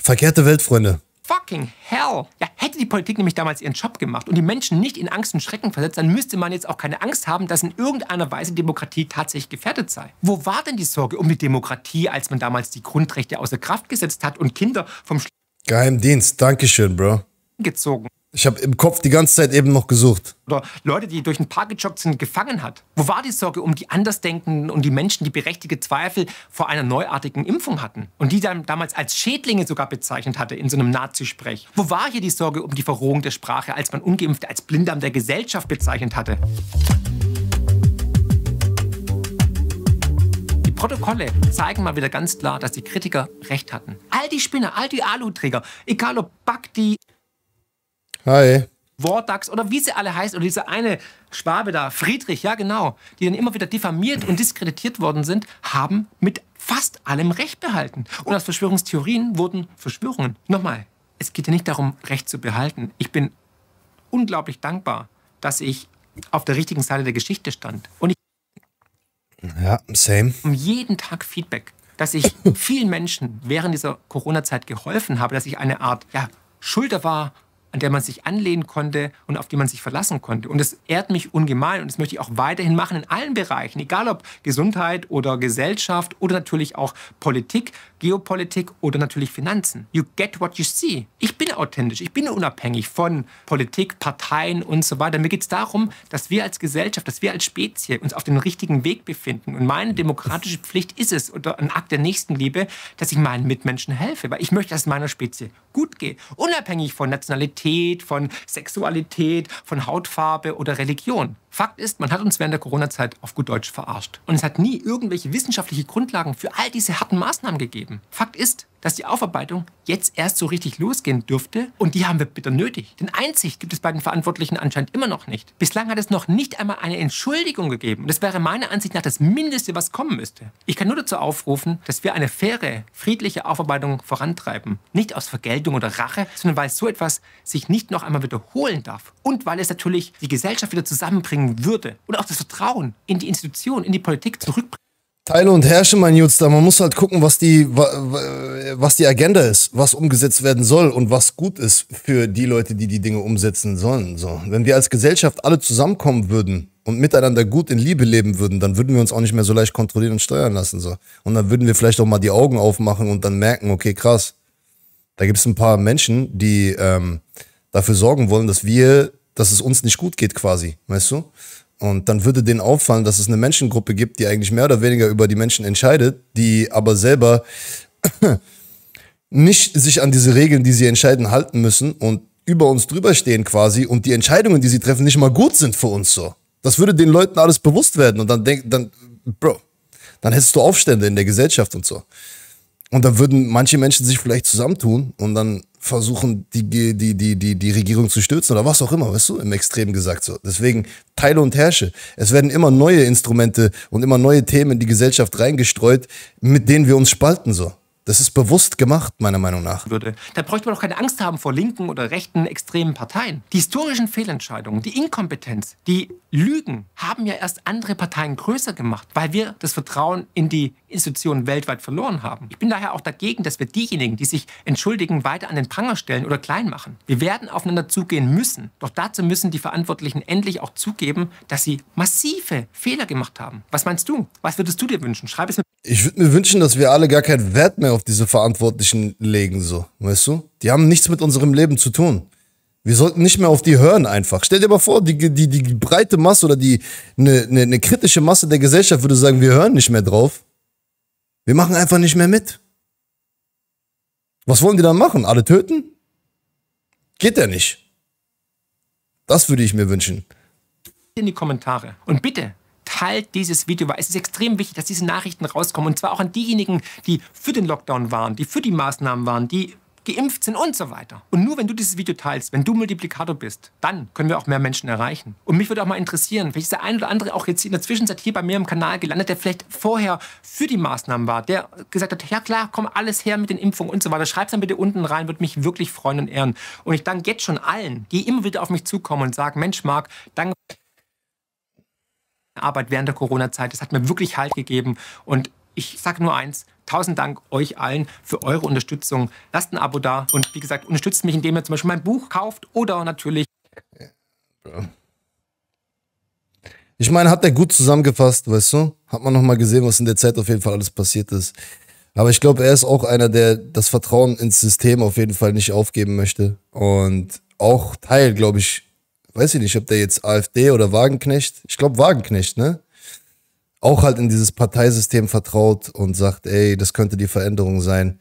Speaker 1: verkehrte Weltfreunde.
Speaker 4: Fucking hell. Ja, hätte die Politik nämlich damals ihren Job gemacht und die Menschen nicht in Angst und Schrecken versetzt, dann müsste man jetzt auch keine Angst haben, dass in irgendeiner Weise Demokratie tatsächlich gefährdet sei. Wo war denn die Sorge um die Demokratie, als man damals die Grundrechte außer Kraft gesetzt hat und
Speaker 1: Kinder vom Sch Geheimdienst, Dankeschön, Bro. gezogen ich habe im Kopf die ganze Zeit eben noch gesucht.
Speaker 4: Oder Leute, die durch ein Park gejoggt sind, gefangen hat. Wo war die Sorge um die Andersdenkenden und die Menschen, die berechtigte Zweifel vor einer neuartigen Impfung hatten und die dann damals als Schädlinge sogar bezeichnet hatte in so einem Nazisprech? Wo war hier die Sorge um die Verrohung der Sprache, als man Ungeimpfte als Blindarm der Gesellschaft bezeichnet hatte? Protokolle zeigen mal wieder ganz klar, dass die Kritiker recht hatten. All die Spinner, all die Aluträger, egal ob Bakti, Hi. Vordax oder wie sie alle heißt, oder dieser eine Schwabe da, Friedrich, ja genau, die dann immer wieder diffamiert und diskreditiert worden sind, haben mit fast allem Recht behalten. Und aus Verschwörungstheorien wurden Verschwörungen. Nochmal, es geht ja nicht darum, Recht zu behalten. Ich bin unglaublich dankbar, dass ich auf der richtigen Seite der Geschichte stand. Und ich
Speaker 1: ja, same.
Speaker 4: Um jeden Tag Feedback, dass ich vielen Menschen während dieser Corona-Zeit geholfen habe, dass ich eine Art ja, Schulter war an der man sich anlehnen konnte und auf die man sich verlassen konnte. Und das ehrt mich ungemein und das möchte ich auch weiterhin machen in allen Bereichen, egal ob Gesundheit oder Gesellschaft oder natürlich auch Politik, Geopolitik oder natürlich Finanzen. You get what you see. Ich bin authentisch, ich bin unabhängig von Politik, Parteien und so weiter. Mir geht es darum, dass wir als Gesellschaft, dass wir als Spezies uns auf dem richtigen Weg befinden. Und meine demokratische Pflicht ist es, oder ein Akt der Nächstenliebe, dass ich meinen Mitmenschen helfe, weil ich möchte, dass es meiner Spezies gut geht. Unabhängig von Nationalität, von Sexualität, von Hautfarbe oder Religion. Fakt ist, man hat uns während der Corona-Zeit auf gut Deutsch verarscht. Und es hat nie irgendwelche wissenschaftliche Grundlagen für all diese harten Maßnahmen gegeben. Fakt ist, dass die Aufarbeitung jetzt erst so richtig losgehen dürfte und die haben wir bitter nötig. Denn Einsicht gibt es bei den Verantwortlichen anscheinend immer noch nicht. Bislang hat es noch nicht einmal eine Entschuldigung gegeben und das wäre meiner Ansicht nach das Mindeste, was kommen müsste. Ich kann nur dazu aufrufen, dass wir eine faire, friedliche Aufarbeitung vorantreiben. Nicht aus Vergeltung oder Rache, sondern weil so etwas sich nicht noch einmal wiederholen darf und weil es natürlich die Gesellschaft wieder zusammenbringen stärken würde und auch das Vertrauen in die Institution, in die Politik zurückbringen.
Speaker 1: Teile und herrsche, mein Jutster. Man muss halt gucken, was die, was die Agenda ist, was umgesetzt werden soll und was gut ist für die Leute, die die Dinge umsetzen sollen. So, wenn wir als Gesellschaft alle zusammenkommen würden und miteinander gut in Liebe leben würden, dann würden wir uns auch nicht mehr so leicht kontrollieren und steuern lassen. So. Und dann würden wir vielleicht auch mal die Augen aufmachen und dann merken, okay, krass, da gibt es ein paar Menschen, die ähm, dafür sorgen wollen, dass wir dass es uns nicht gut geht quasi, weißt du? Und dann würde denen auffallen, dass es eine Menschengruppe gibt, die eigentlich mehr oder weniger über die Menschen entscheidet, die aber selber nicht sich an diese Regeln, die sie entscheiden, halten müssen und über uns drüber stehen quasi und die Entscheidungen, die sie treffen, nicht mal gut sind für uns so. Das würde den Leuten alles bewusst werden und dann denkt, dann, Bro, dann hättest du Aufstände in der Gesellschaft und so. Und dann würden manche Menschen sich vielleicht zusammentun und dann versuchen, die, die, die, die, die Regierung zu stürzen oder was auch immer, weißt du, im Extrem gesagt so. Deswegen teile und herrsche. Es werden immer neue Instrumente und immer neue Themen in die Gesellschaft reingestreut, mit denen wir uns spalten so. Das ist bewusst gemacht, meiner Meinung nach.
Speaker 4: Würde. Da bräuchte man doch keine Angst haben vor linken oder rechten extremen Parteien. Die historischen Fehlentscheidungen, die Inkompetenz, die Lügen haben ja erst andere Parteien größer gemacht, weil wir das Vertrauen in die Institutionen weltweit verloren haben. Ich bin daher auch dagegen, dass wir diejenigen, die sich entschuldigen, weiter an den Pranger stellen oder klein machen. Wir werden aufeinander zugehen müssen. Doch dazu müssen die Verantwortlichen endlich auch zugeben, dass sie massive Fehler gemacht haben. Was meinst du? Was
Speaker 1: würdest du dir wünschen? Schreib es mir. Ich würde mir wünschen, dass wir alle gar kein Wert mehr auf diese Verantwortlichen legen, so, weißt du? Die haben nichts mit unserem Leben zu tun. Wir sollten nicht mehr auf die hören einfach. Stell dir mal vor, die, die, die breite Masse oder die eine ne, ne kritische Masse der Gesellschaft würde sagen, wir hören nicht mehr drauf. Wir machen einfach nicht mehr mit. Was wollen die dann machen? Alle töten? Geht ja nicht. Das würde ich mir wünschen.
Speaker 4: In die Kommentare. Und bitte teilt dieses Video, weil es ist extrem wichtig, dass diese Nachrichten rauskommen. Und zwar auch an diejenigen, die für den Lockdown waren, die für die Maßnahmen waren, die geimpft sind und so weiter. Und nur wenn du dieses Video teilst, wenn du Multiplikator bist, dann können wir auch mehr Menschen erreichen. Und mich würde auch mal interessieren, vielleicht ist der ein oder andere auch jetzt in der Zwischenzeit hier bei mir im Kanal gelandet, der vielleicht vorher für die Maßnahmen war, der gesagt hat, ja klar, komm alles her mit den Impfungen und so weiter. Schreib es dann bitte unten rein, würde mich wirklich freuen und ehren. Und ich danke jetzt schon allen, die immer wieder auf mich zukommen und sagen, Mensch Marc, danke Zusammenarbeit während der Corona-Zeit. Das hat mir wirklich Halt gegeben. Und ich sage nur eins, tausend Dank euch allen für eure Unterstützung. Lasst ein Abo da und wie gesagt, unterstützt mich, indem ihr zum Beispiel mein Buch kauft oder natürlich...
Speaker 1: Ich meine, hat er gut zusammengefasst, weißt du? Hat man nochmal gesehen, was in der Zeit auf jeden Fall alles passiert ist. Aber ich glaube, er ist auch einer, der das Vertrauen ins System auf jeden Fall nicht aufgeben möchte. Und auch Teil, glaube ich, weiß ich nicht, ob der jetzt AfD oder Wagenknecht, ich glaube Wagenknecht, ne? Auch halt in dieses Parteisystem vertraut und sagt, ey, das könnte die Veränderung sein.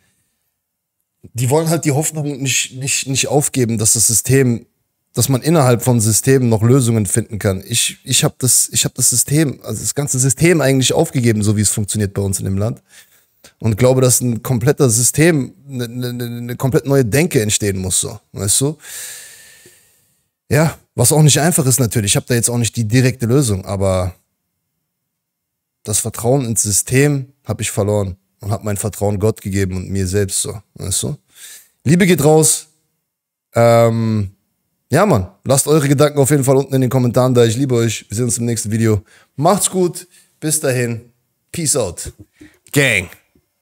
Speaker 1: Die wollen halt die Hoffnung nicht, nicht, nicht aufgeben, dass das System, dass man innerhalb von Systemen noch Lösungen finden kann. Ich, ich habe das, ich hab das System, also das ganze System eigentlich aufgegeben, so wie es funktioniert bei uns in dem Land. Und glaube, dass ein kompletter System, eine, eine, ne, ne, eine komplett neue Denke entstehen muss, so, weißt du? Ja, was auch nicht einfach ist natürlich. Ich habe da jetzt auch nicht die direkte Lösung, aber das Vertrauen ins System habe ich verloren und habe mein Vertrauen Gott gegeben und mir selbst so. Weißt du? Liebe geht raus. Ähm, ja, Mann, lasst eure Gedanken auf jeden Fall unten in den Kommentaren da. Ich liebe euch. Wir sehen uns im nächsten Video. Macht's gut. Bis dahin. Peace out.
Speaker 6: Gang.